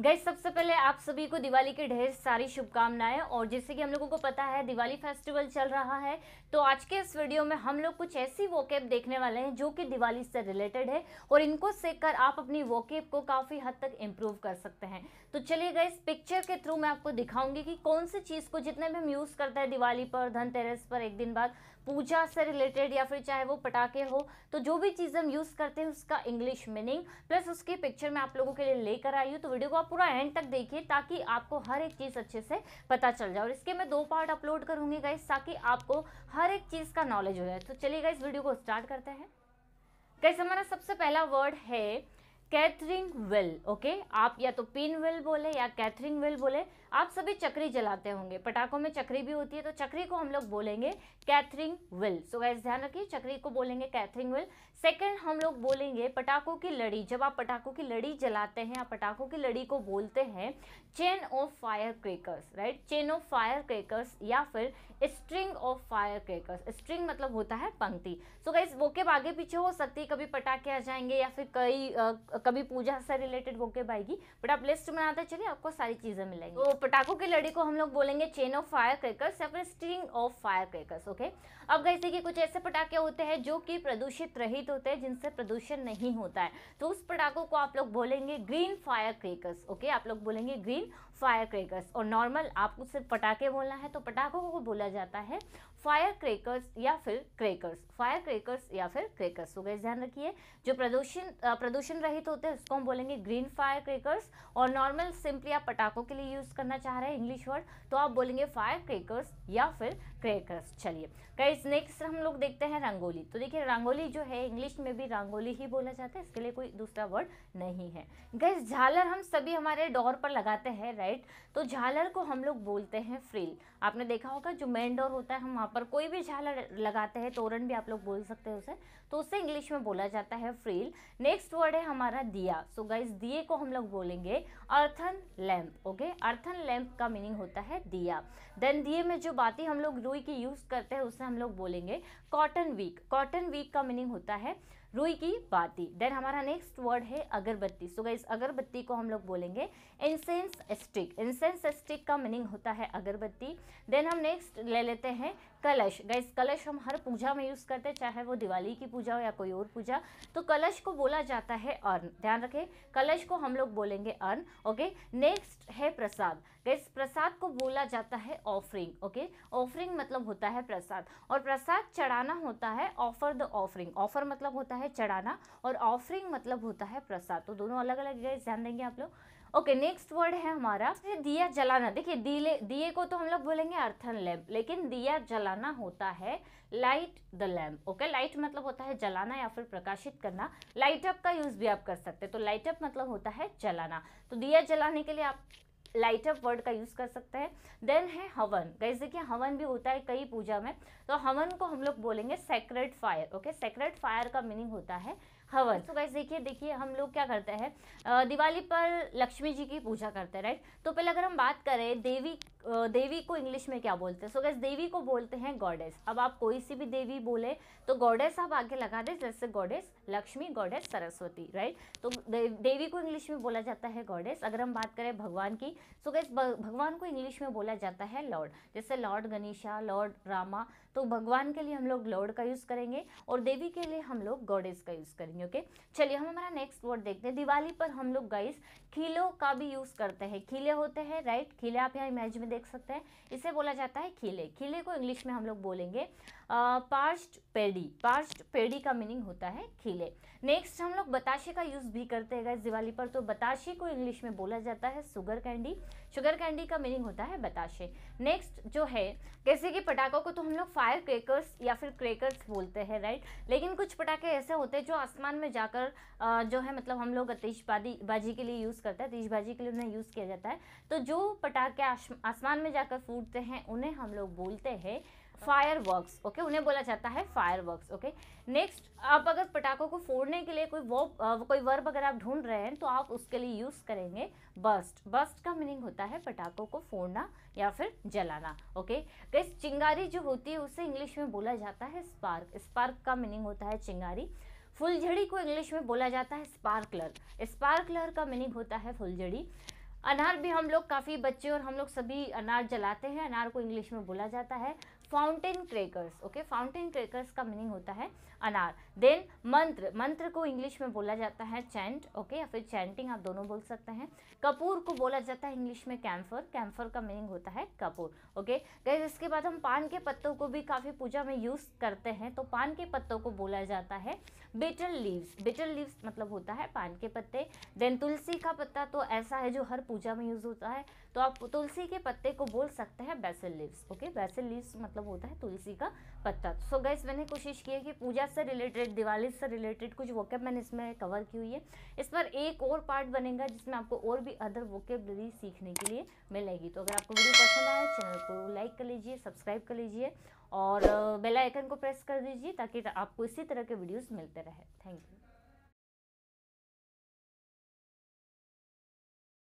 गए सबसे पहले आप सभी को दिवाली की ढेर सारी शुभकामनाएं और जैसे कि हम लोगों को पता है दिवाली फेस्टिवल चल रहा है तो आज के इस वीडियो में हम लोग कुछ ऐसी वोकेब देखने वाले हैं जो कि दिवाली से रिलेटेड है और इनको सीख कर आप अपनी वोकेब को काफ़ी हद तक इम्प्रूव कर सकते हैं तो चलिए गए पिक्चर के थ्रू मैं आपको दिखाऊंगी कि कौन सी चीज़ को जितने भी हम यूज़ करते हैं दिवाली पर धनतेरस पर एक दिन बाद पूजा से रिलेटेड या फिर चाहे वो पटाखे हो तो जो भी चीज़ हम यूज़ करते हैं उसका इंग्लिश मीनिंग प्लस उसकी पिक्चर मैं आप लोगों के लिए लेकर आई हूँ तो वीडियो को आप आप पूरा एंड तक देखिए ताकि आपको हर एक चीज़ अच्छे से पता चल जाए और इसके मैं दो पार्ट अपलोड करूँगी गाइस ताकि आपको हर एक चीज़ का नॉलेज हो जाए तो चलिए गाइस वीडियो को स्टार्ट करते हैं गाइस हमारा सबसे पहला वर्ड है कैथरिंग वेल ओके आप या तो पिन वेल बोले या कैथरिंग वेल बोले आप सभी चक्री जलाते होंगे पटाखों में चक्री भी होती है तो चक्री को हम लोग बोलेंगे कैथरिंग वेल सो गैस ध्यान रखिए चक्री को बोलेंगे कैथरिंग वेल सेकंड हम लोग बोलेंगे पटाखों की लड़ी जब आप पटाखों की लड़ी जलाते हैं आप पटाखों की लड़ी को बोलते हैं chain of fire crackers right chain of fire crackers या फिर string of fire crackers string मतलब होता है पंक्ति सो गैस वो के आगे पीछे हो सकती है कभी पटाखे आ जाएंगे या फिर कई कभी पूजा से रिलेटेड बुके आएगी बट आप लिस्ट बनाते चलिए आपको सारी चीज़ें मिलेंगी तो पटाखों की लड़ी को हम लोग बोलेंगे चेन ऑफ फायर क्रैकर्स या फिर string of fire crackers okay अब कैसे कि कुछ ऐसे पटाखे होते हैं जो कि प्रदूषित रहित होते हैं जिनसे प्रदूषण नहीं होता है तो उस पटाखों को आप लोग बोलेंगे ग्रीन फायर क्रेकर्स ओके आप लोग बोलेंगे ग्रीन फायर क्रेकर्स और नॉर्मल आपको सिर्फ पटाखे बोलना है तो पटाखों को बोला जाता है फायर क्रेकर्स या फिर क्रेकर्स फायर क्रेकर्स या फिर क्रेकर्स तो गैस ध्यान रखिए जो प्रदूषण प्रदूषण रहित होते हैं उसको हम बोलेंगे ग्रीन फायर क्रेकर्स और नॉर्मल सिंपली आप पटाखों के लिए यूज़ करना चाह रहे हैं इंग्लिश वर्ड तो आप बोलेंगे फायर क्रेकर्स या फिर क्रेकर्स चलिए गैस नेक्स्ट हम लोग देखते हैं रंगोली तो देखिए रंगोली जो है इंग्लिश में भी रंगोली ही बोला जाता है इसके लिए कोई दूसरा वर्ड नहीं है गैस झालर हम सभी हमारे डोर पर लगाते हैं राइट तो झालर को हम लोग बोलते हैं फ्रिल आपने देखा होगा जो मेन डोर होता है हम वहाँ पर कोई भी झालर लगाते हैं तोरण भी आप लोग बोल सकते हैं उसे तो उसे इंग्लिश में बोला जाता है फ्रिल नेक्स्ट वर्ड है हमारा दिया सो so गाइज दिए को हम लोग बोलेंगे earthen lamp okay earthen lamp का मीनिंग होता है दिया देन दिए में जो बाती हम लोग रुई की यूज़ करते हैं उसे हम लोग बोलेंगे कॉटन वीक कॉटन वीक का मीनिंग होता है रुई की बाती देन हमारा नेक्स्ट वर्ड है अगरबत्ती सो गई अगरबत्ती को हम लोग बोलेंगे इंसेंस स्टिक इंसेंस स्टिक का मीनिंग होता है अगरबत्ती देन हम नेक्स्ट ले लेते हैं कलश गैस कलश हम हर पूजा में यूज़ करते हैं चाहे वो दिवाली की पूजा हो या कोई और पूजा तो कलश को बोला जाता है अर्न ध्यान रखें कलश को हम लोग बोलेंगे अर्न ओके नेक्स्ट है प्रसाद गैस प्रसाद को बोला जाता है ऑफरिंग ओके ऑफरिंग मतलब होता है प्रसाद और प्रसाद चढ़ाना होता है ऑफर द ऑफरिंग ऑफर मतलब होता है चढ़ाना और ऑफरिंग मतलब होता है प्रसाद तो दोनों अलग अलग गैस ध्यान देंगे आप लोग ओके नेक्स्ट वर्ड है हमारा दिया जलाना देखिए दिले दिए को तो हम लोग बोलेंगे अर्थन लैम्प लेकिन दिया जलाना होता है light the lamp okay light मतलब होता है जलाना या फिर प्रकाशित करना लाइट अप का यूज़ भी आप कर सकते हैं तो लाइट अप मतलब होता है जलाना तो दिया जलाने के लिए आप लाइट अप वर्ड का यूज़ कर सकते हैं देन है हवन गैस देखिए हवन भी होता है कई पूजा में तो हवन को हम लोग बोलेंगे sacred fire okay sacred fire का मीनिंग होता है हवन तो गाइज देखिए देखिए हम लोग क्या करते हैं दिवाली पर लक्ष्मी जी की पूजा करते हैं राइट तो पहले अगर हम बात करें देवी देवी को इंग्लिश में क्या बोलते हैं सो गैस देवी को बोलते हैं गॉडेस अब आप कोई सी भी देवी बोले तो गॉडेस आप आगे लगा दें जैसे goddess Lakshmi goddess Saraswati right तो देवी को इंग्लिश में बोला जाता है गॉडेस अगर हम बात करें भगवान की सो गैस भगवान को इंग्लिश में बोला जाता है लॉर्ड जैसे लॉर्ड गणेशा लॉर्ड रामा तो भगवान के लिए हम लोग लॉर्ड का यूज़ करेंगे और देवी के लिए हम लोग गॉडेस का यूज़ करेंगे देंगे ओके चलिए हम हमारा नेक्स्ट वर्ड देखते हैं दिवाली पर हम लोग गाइस खिलो का भी यूज़ करते हैं खिले होते हैं राइट खिले आप यहाँ इमेज में देख सकते हैं इसे बोला जाता है खिले खिले को इंग्लिश में हम लोग बोलेंगे पार्स्ट पेडी पार्स्ट पेडी का मीनिंग होता है खिले नेक्स्ट हम लोग बताशे का यूज़ भी करते हैं गाइस दिवाली पर तो बताशे को इंग्लिश में बोला जाता है शुगर कैंडी शुगर कैंडी का मीनिंग होता है बताशे नेक्स्ट जो है कैसे कि पटाखों को तो हम लोग फायर क्रेकर्स या फिर क्रेकर्स बोलते हैं राइट लेकिन कुछ पटाखे ऐसे होते हैं जो आसमान दुकान में जाकर जो है मतलब हम लोग आतिशबाजी बाजी के लिए यूज़ करते हैं आतिशबाजी के लिए उन्हें यूज़ किया जाता है तो जो पटाखे आसमान में जाकर फूटते हैं उन्हें हम लोग बोलते हैं फायर वर्कस ओके उन्हें बोला जाता है फायर वर्कस ओके नेक्स्ट आप अगर पटाखों को फोड़ने के लिए कोई वो आ, कोई वर्ब अगर आप ढूंढ रहे हैं तो आप उसके लिए यूज़ करेंगे बस्ट बस्ट का मीनिंग होता है पटाखों को फोड़ना या फिर जलाना ओके गैस चिंगारी जो होती है उसे इंग्लिश में बोला जाता है स्पार्क स्पार्क का मीनिंग होता है चिंगारी फुलझड़ी को इंग्लिश में बोला जाता है स्पार्कलर स्पार्कलर का मीनिंग होता है फुलझड़ी अनार भी हम लोग काफ़ी बच्चे और हम लोग सभी अनार जलाते हैं अनार को इंग्लिश में बोला जाता है fountain crackers okay fountain crackers का मीनिंग होता है अनार देन मंत्र मंत्र को इंग्लिश में बोला जाता है चैंट ओके या फिर चैंटिंग आप दोनों बोल सकते हैं कपूर को बोला जाता है इंग्लिश में कैम्फर कैम्फर का मीनिंग होता है कपूर ओके गैस इसके बाद हम पान के पत्तों को भी काफ़ी पूजा में यूज़ करते हैं तो पान के पत्तों को बोला जाता है बिटर लीव्स बिटर लीव्स मतलब होता है पान के पत्ते देन तुलसी का पत्ता तो ऐसा है जो हर पूजा में यूज़ होता है तो आप तुलसी के पत्ते को बोल सकते हैं basil leaves okay basil leaves मतलब होता है तुलसी का पत्ता सो गैस मैंने कोशिश की है कि पूजा से रिलेटेड दिवाली से रिलेटेड कुछ वोकेब मैंने इसमें कवर की हुई है इस पर एक और पार्ट बनेगा जिसमें आपको और भी अदर वोकेबलरी सीखने के लिए मिलेगी तो अगर आपको वीडियो पसंद आया चैनल को लाइक कर लीजिए सब्सक्राइब कर लीजिए और बेल आइकन को प्रेस कर दीजिए ताकि आपको इसी तरह के वीडियोस मिलते रहे थैंक यू